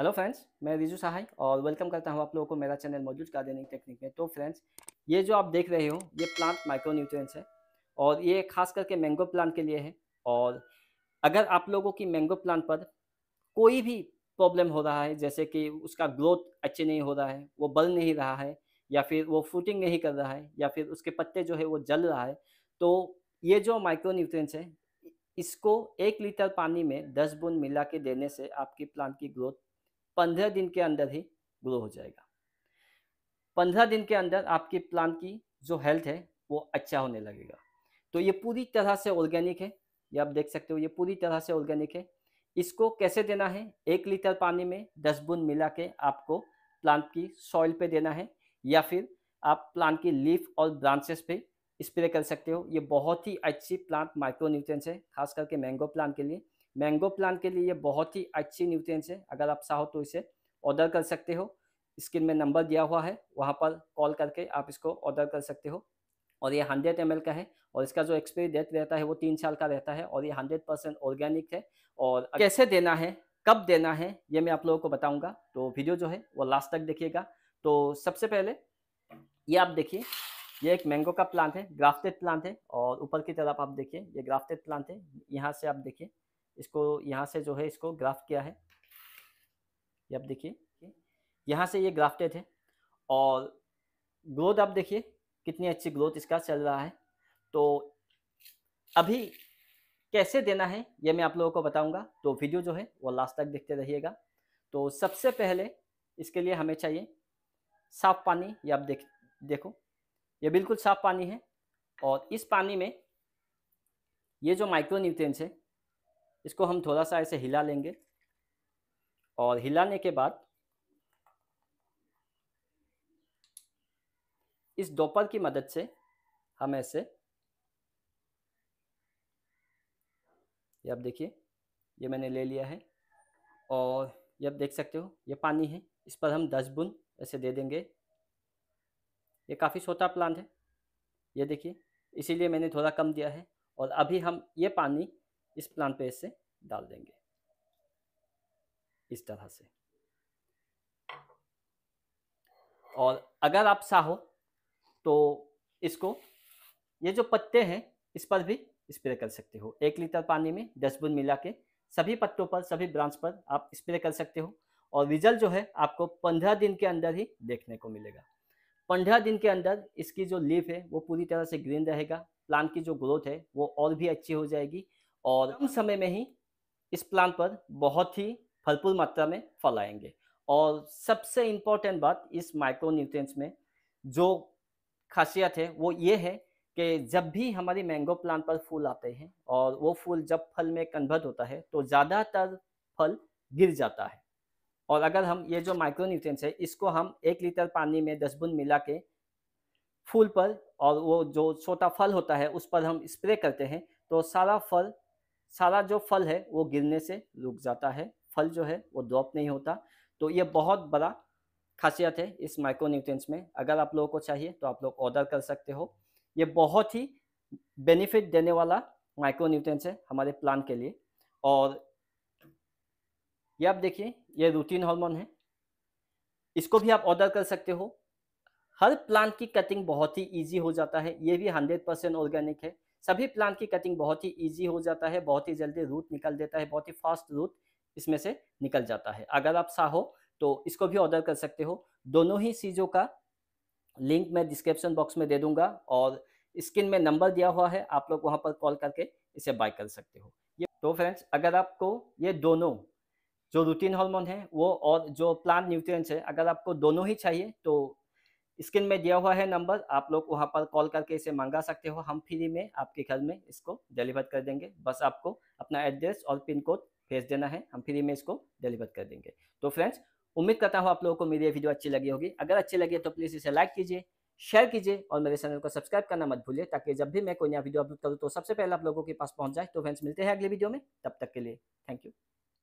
hello friends मैं रिजू सहाय और welcome करता हूं आप लोगों को मेरा चैनल मौजूद गार्डनिंग टेक्निक में तो फ्रेंड्स ये जो आप देख रहे हो ये प्लांट माइक्रो न्यूट्रिएंट्स है और ये खास करके मैंगो प्लांट के लिए है और अगर आप लोगों की मैंगो प्लांट पर कोई भी प्रॉब्लम हो रहा है जैसे कि उसका ग्रोथ अच्छे नहीं हो रहा है वो बल नहीं रहा है या फिर वो फ्रूटिंग नहीं कर रहा है या फिर उसके पत्ते जो है वो जल रहा है तो ये जो माइक्रो न्यूट्रिएंट्स है इसको एक लीटर पानी में दस बूंद मिला के देने से आपकी प्लांट की ग्रोथ पंद्रह दिन के अंदर ही ग्रो हो जाएगा पंद्रह दिन के अंदर आपके प्लांट की जो हेल्थ है वो अच्छा होने लगेगा तो ये पूरी तरह से ऑर्गेनिक है ये आप देख सकते हो ये पूरी तरह से ऑर्गेनिक है इसको कैसे देना है एक लीटर पानी में दस बूंद मिला के आपको प्लांट की सॉइल पे देना है या फिर आप प्लांट की लीफ और ब्रांचेस पे स्प्रे कर सकते हो ये बहुत ही अच्छी प्लांट माइक्रो है खास करके मैंगो प्लांट के लिए मैंगो प्लांट के लिए ये बहुत ही अच्छी न्यूट्रिएंट्स है अगर आप चाहो तो इसे ऑर्डर कर सकते हो स्क्रीन में नंबर दिया हुआ है वहाँ पर कॉल करके आप इसको ऑर्डर कर सकते हो और ये हंड्रेड एम का है और इसका जो एक्सपायरी डेट रहता है वो तीन साल का रहता है और ये हंड्रेड परसेंट ऑर्गेनिक है और कैसे देना है कब देना है ये मैं आप लोगों को बताऊंगा तो वीडियो जो है वो लास्ट तक देखिएगा तो सबसे पहले ये आप देखिए ये एक मैंगो का प्लांट है ग्राफ्टेड प्लांट है और ऊपर की तरफ आप देखिए ये ग्राफ्टेड प्लांट है यहाँ से आप देखिए इसको यहाँ से जो है इसको ग्राफ किया है ये आप देखिए यहाँ से ये ग्राफ्टेड है और ग्रोथ आप देखिए कितनी अच्छी ग्रोथ इसका चल रहा है तो अभी कैसे देना है ये मैं आप लोगों को बताऊंगा तो वीडियो जो है वो लास्ट तक देखते रहिएगा तो सबसे पहले इसके लिए हमें चाहिए साफ पानी ये आप देख देखो ये बिल्कुल साफ पानी है और इस पानी में ये जो माइक्रो न्यूट्रिएंट्स है इसको हम थोड़ा सा ऐसे हिला लेंगे और हिलाने के बाद इस डोपर की मदद से हम ऐसे ये आप देखिए ये मैंने ले लिया है और ये आप देख सकते हो ये पानी है इस पर हम दस बुन ऐसे दे देंगे ये काफ़ी छोटा प्लांट है ये देखिए इसीलिए मैंने थोड़ा कम दिया है और अभी हम ये पानी इस प्लांट पे ऐसे डाल देंगे इस तरह से और अगर आप चाहो तो इसको ये जो पत्ते हैं इस पर भी स्प्रे कर सकते हो एक लीटर पानी में दस बूंद मिला के सभी पत्तों पर सभी ब्रांच पर आप स्प्रे कर सकते हो और रिजल्ट जो है आपको पंद्रह दिन के अंदर ही देखने को मिलेगा पंद्रह दिन के अंदर इसकी जो लीफ है वो पूरी तरह से ग्रीन रहेगा प्लांट की जो ग्रोथ है वो और भी अच्छी हो जाएगी और कम समय में ही इस प्लांट पर बहुत ही भरपूर मात्रा में फल आएंगे और सबसे इम्पोर्टेंट बात इस माइक्रो न्यूट्रिएंट्स में जो खासियत है वो ये है कि जब भी हमारी मैंगो प्लांट पर फूल आते हैं और वो फूल जब फल में कन्वर्ट होता है तो ज़्यादातर फल गिर जाता है और अगर हम ये जो माइक्रो न्यूट्रिएंट्स है इसको हम एक लीटर पानी में दस बुंद मिला के फूल पर और वो जो छोटा फल होता है उस पर हम स्प्रे करते हैं तो सारा फल सारा जो फल है वो गिरने से रुक जाता है फल जो है वो ड्रॉप नहीं होता तो ये बहुत बड़ा खासियत है इस माइक्रोन्यूट्रिएंट्स में अगर आप लोगों को चाहिए तो आप लोग ऑर्डर कर सकते हो ये बहुत ही बेनिफिट देने वाला माइक्रोन्यूट्रिएंट्स है हमारे प्लांट के लिए और ये आप देखिए ये रूटीन हार्मोन है इसको भी आप ऑर्डर कर सकते हो हर प्लांट की कटिंग बहुत ही इजी हो जाता है ये भी हंड्रेड परसेंट ऑर्गेनिक है सभी प्लांट की कटिंग बहुत ही ईजी हो जाता है बहुत ही जल्दी रूट निकल देता है बहुत ही फास्ट रूट इसमें से निकल जाता है अगर आप साहो तो इसको भी ऑर्डर कर सकते हो दोनों ही चीज़ों का लिंक मैं डिस्क्रिप्शन बॉक्स में दे दूंगा और स्क्रीन में नंबर दिया हुआ है आप लोग वहाँ पर कॉल करके इसे बाय कर सकते हो ये तो फ्रेंड्स अगर आपको ये दोनों जो रूटीन हार्मोन है वो और जो प्लांट न्यूट्रिएंट्स है अगर आपको दोनों ही चाहिए तो स्क्रीन में दिया हुआ है नंबर आप लोग वहाँ पर कॉल करके इसे मंगा सकते हो हम फ्री में आपके घर में इसको डिलीवर कर देंगे बस आपको अपना एड्रेस और पिन कोड भेज देना है हम फ्री में इसको डिलीवर कर देंगे तो फ्रेंड्स उम्मीद करता हूँ आप लोगों को मेरी ये वीडियो अच्छी लगी होगी अगर अच्छी लगी तो प्लीज़ इसे लाइक कीजिए शेयर कीजिए और मेरे चैनल को सब्सक्राइब करना मत भूलिए ताकि जब भी मैं कोई नया वीडियो अपलोड करूँ तो सबसे पहले आप लोगों के पास पहुँच जाए तो फ्रेंड्स मिलते हैं अगले वीडियो में तब तक के लिए थैंक यू